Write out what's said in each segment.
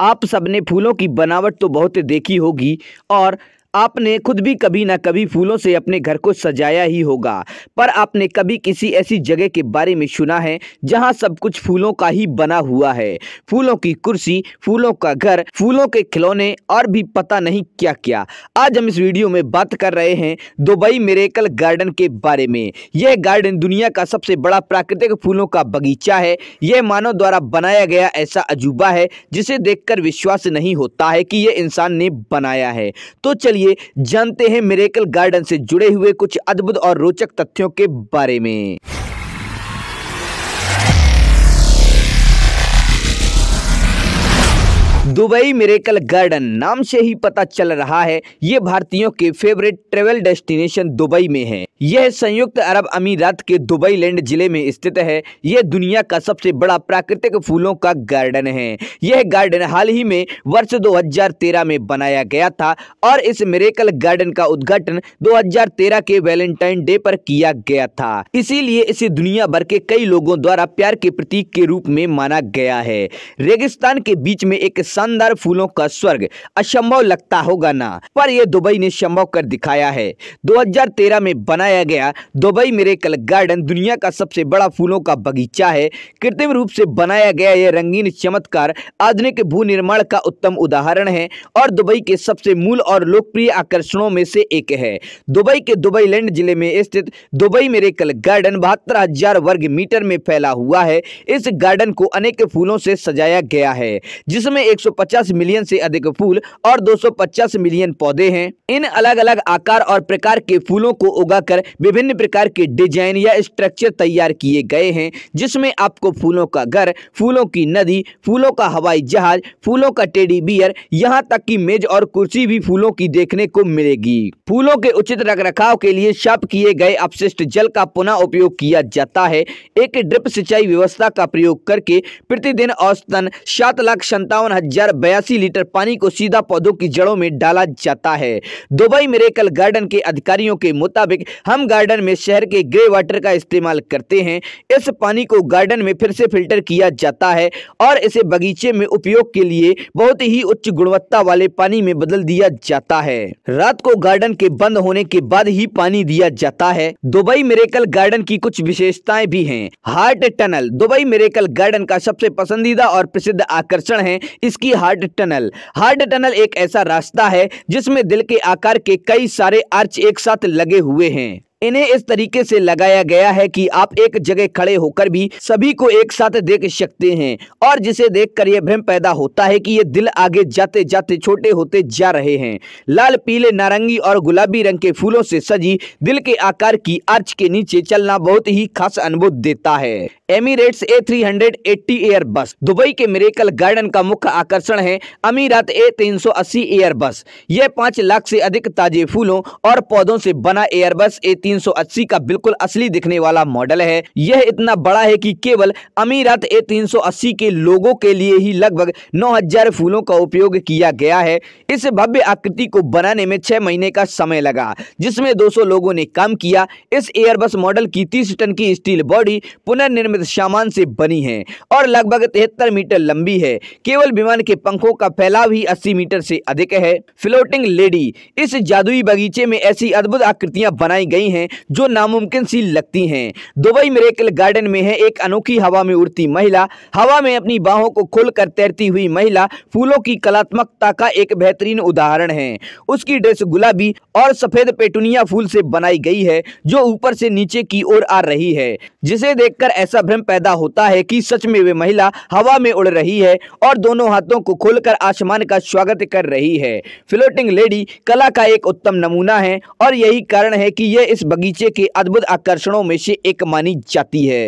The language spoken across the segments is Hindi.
आप सबने फूलों की बनावट तो बहुत देखी होगी और आपने खुद भी कभी ना कभी फूलों से अपने घर को सजाया ही होगा पर आपने कभी किसी ऐसी जगह के बारे में सुना है जहां सब कुछ फूलों का ही बना हुआ है फूलों की कुर्सी फूलों का घर फूलों के खिलौने और भी पता नहीं क्या क्या आज हम इस वीडियो में बात कर रहे हैं दुबई मेरेकल गार्डन के बारे में यह गार्डन दुनिया का सबसे बड़ा प्राकृतिक फूलों का बगीचा है यह मानव द्वारा बनाया गया ऐसा अजूबा है जिसे देखकर विश्वास नहीं होता है कि यह इंसान ने बनाया है तो चलिए आइए जानते हैं मेरेकल गार्डन से जुड़े हुए कुछ अद्भुत और रोचक तथ्यों के बारे में दुबई मेरेकल गार्डन नाम से ही पता चल रहा है ये भारतीयों के फेवरेट ट्रेवल डेस्टिनेशन दुबई में है यह संयुक्त अरब अमीरात के दुबई लैंड जिले में स्थित है यह दुनिया का सबसे बड़ा प्राकृतिक फूलों का गार्डन है यह गार्डन हाल ही में वर्ष 2013 में बनाया गया था और इस मेरेकल गार्डन का उद्घाटन 2013 के वैलेंटाइन डे पर किया गया था इसीलिए इसे दुनिया भर के कई लोगों द्वारा प्यार के प्रतीक के रूप में माना गया है रेगिस्तान के बीच में एक शानदार फूलों का स्वर्ग असंभव लगता होगा ना पर यह दुबई ने संभव कर दिखाया है 2013 में बनाया गया दुबई मेरे कल गार्डन दुनिया का सबसे बड़ा फूलों का बगीचा है कृत्रिम रूप से बनाया गया यह रंगीन चमत्कार आधुनिक भू निर्माण का उत्तम उदाहरण है और दुबई के सबसे मूल और लोकप्रिय आकर्षणों में से एक है दुबई के दुबई लैंड जिले में स्थित दुबई मेरे कल गार्डन बहत्तर हजार वर्ग मीटर में फैला हुआ है इस गार्डन को अनेक फूलों से सजाया गया है जिसमें 250 मिलियन से अधिक फूल और 250 मिलियन पौधे हैं इन अलग अलग आकार और प्रकार के फूलों को उगाकर विभिन्न प्रकार के डिजाइन या स्ट्रक्चर तैयार किए गए हैं जिसमें आपको फूलों का घर फूलों की नदी फूलों का हवाई जहाज फूलों का टेडी बियर यहाँ तक की मेज और कुर्सी भी फूलों की देखने को मिलेगी फूलों के उचित रखाव के लिए शाप किए गए अपशिष्ट जल का पुनः उपयोग किया जाता है एक ड्रिप सिंचाई व्यवस्था का प्रयोग करके प्रतिदिन औसतन सात लाख संतावन हजार बयासी लीटर पानी को सीधा पौधों की जड़ों में डाला जाता है दुबई मेरेकल गार्डन के अधिकारियों के मुताबिक हम गार्डन में शहर के ग्रे वाटर का इस्तेमाल करते हैं इस पानी को गार्डन में फिर से फिल्टर किया जाता है और इसे बगीचे में उपयोग के लिए बहुत ही उच्च गुणवत्ता वाले पानी में बदल दिया जाता है रात को गार्डन के बंद होने के बाद ही पानी दिया जाता है दुबई मेरेकल गार्डन की कुछ विशेषताएं भी हैं heart tunnel Dubai miracle garden का सबसे पसंदीदा और प्रसिद्ध आकर्षण है इसकी हार्ट टनल हार्ट टनल एक ऐसा रास्ता है जिसमें दिल के आकार के कई सारे आर्च एक साथ लगे हुए हैं इन्हें इस तरीके से लगाया गया है कि आप एक जगह खड़े होकर भी सभी को एक साथ देख सकते हैं और जिसे देखकर यह भ्रम पैदा होता है कि ये दिल आगे जाते जाते छोटे होते जा रहे हैं लाल पीले नारंगी और गुलाबी रंग के फूलों से सजी दिल के आकार की आर्च के नीचे चलना बहुत ही खास अनुभव देता है Emirates A three hundred eighty Airbus Dubai के मेरेकल गार्डन का मुख्य आकर्षण है अमीरात ए तीन सौ अस्सी एयर बस यह पांच लाख से अधिक ताजे फूलों और पौधों से बना एयर बस ए तीन 380 का बिल्कुल असली दिखने वाला मॉडल है यह इतना बड़ा है कि केवल अमीरात ए 380 के लोगों के लिए ही लगभग 9000 फूलों का उपयोग किया गया है इस भव्य आकृति को बनाने में छह महीने का समय लगा जिसमें 200 लोगों ने काम किया इस एयरबस मॉडल की तीस टन की स्टील बॉडी पुनर्निर्मित सामान से बनी है और लगभग तिहत्तर मीटर लंबी है केवल विमान के पंखों का फैलाव ही अस्सी मीटर से अधिक है फ्लोटिंग लेडी इस जादुई बगीचे में ऐसी अद्भुत आकृतियां बनाई गई हैं हैं जो नामुमकिन सी लगती हैं दुबई मेरेकल गार्डन में है एक अनोखी हवा में उड़ती महिला हवा में अपनी बाहों को खोलकर तैरती हुई महिला फूलों की कलात्मकता का एक बेहतरीन उदाहरण है उसकी ड्रेस गुलाबी और सफेद पेटुनिया फूल से बनाई गई है जो ऊपर से नीचे की ओर आ रही है जिसे देखकर ऐसा भ्रम पैदा होता है कि सच में वे महिला हवा में उड़ रही है और दोनों हाथों को खोलकर आसमान का स्वागत कर रही है फ्लोटिंग लेडी कला का एक उत्तम नमूना है और यही कारण है कि यह इस बगीचे के अद्भुत आकर्षणों में से एक मानी जाती है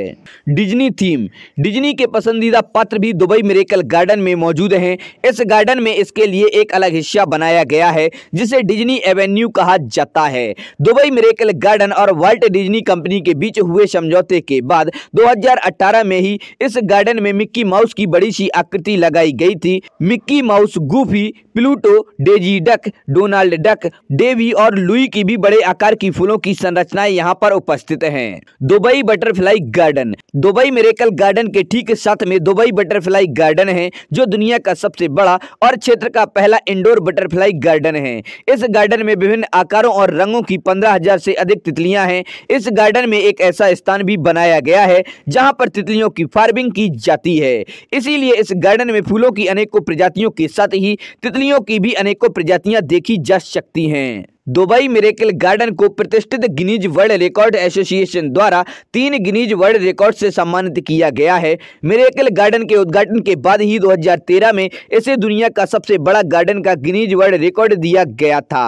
डिज्नी थीम डिज्नी के पसंदीदा पात्र भी दुबई मेरेकल गार्डन में मौजूद हैं इस गार्डन में इसके लिए एक अलग हिस्सा बनाया गया है जिसे डिज्नी एवेन्यू कहा जाता है दुबई मेरेकल गार्डन और वर्ल्ट डिज्नी कंपनी के बीच हुए समझौते के बाद दो में ही इस गार्डन में मिक्की माउस की बड़ी सी आकृति लगाई गई थी Mickey Mouse Goofy Pluto Daisy Duck Donald Duck Dewey और लुई की भी बड़े आकार की फूलों की संरचनाएं यहाँ पर उपस्थित हैं Dubai butterfly garden Dubai miracle garden के ठीक साथ में दुबई बटरफ्लाई गार्डन है जो दुनिया का सबसे बड़ा और क्षेत्र का पहला इंडोर बटरफ्लाई गार्डन है इस गार्डन में विभिन्न आकारों और रंगों की पंद्रह हजार से अधिक तितलियां हैं इस गार्डन में एक ऐसा स्थान भी बनाया गया है जहां पर तितलियों की फार्मिंग की जाती है इसीलिए इस गार्डन में फूलों की अनेकों प्रजातियों के साथ ही तितलियों की भी अनेकों प्रजातियां देखी जा सकती हैं दुबई मेरेकल गार्डन को प्रतिष्ठित गिनीज वर्ल्ड रिकॉर्ड एसोसिएशन द्वारा तीन गिनीज वर्ल्ड रिकॉर्ड से सम्मानित किया गया है मेरेकल गार्डन के उद्घाटन के बाद ही 2013 में इसे दुनिया का सबसे बड़ा गार्डन का गिनीज वर्ल्ड रिकॉर्ड दिया गया था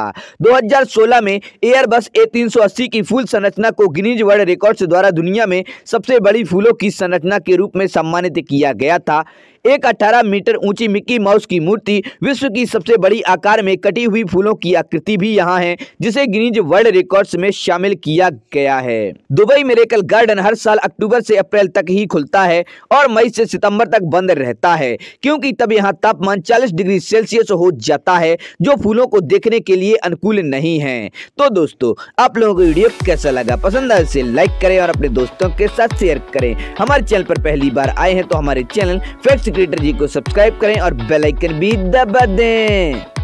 2016 में एयरबस ए तीन की फूल संरचना को गिनीज वर्ल्ड रिकॉर्ड द्वारा दुनिया में सबसे बड़ी फूलों की संरचना के रूप में सम्मानित किया गया था एक 18 मीटर ऊंची मिक्की माउस की मूर्ति विश्व की सबसे बड़ी आकार में कटी हुई फूलों की आकृति भी यहाँ है जिसे गिनीज वर्ल्ड रिकॉर्ड्स में शामिल किया गया है दुबई मेरेकल गार्डन हर साल अक्टूबर से अप्रैल तक ही खुलता है और मई से सितंबर तक बंद रहता है क्योंकि तब यहाँ तापमान 40 डिग्री सेल्सियस हो जाता है जो फूलों को देखने के लिए अनुकूल नहीं है तो दोस्तों आप लोगों को वीडियो कैसा लगा पसंद आए इसे लाइक करें और अपने दोस्तों के साथ शेयर करें हमारे चैनल पर पहली बार आए हैं तो हमारे चैनल फैक्ट क्रिएटर जी को सब्सक्राइब करें और बेल आइकन भी दबा दें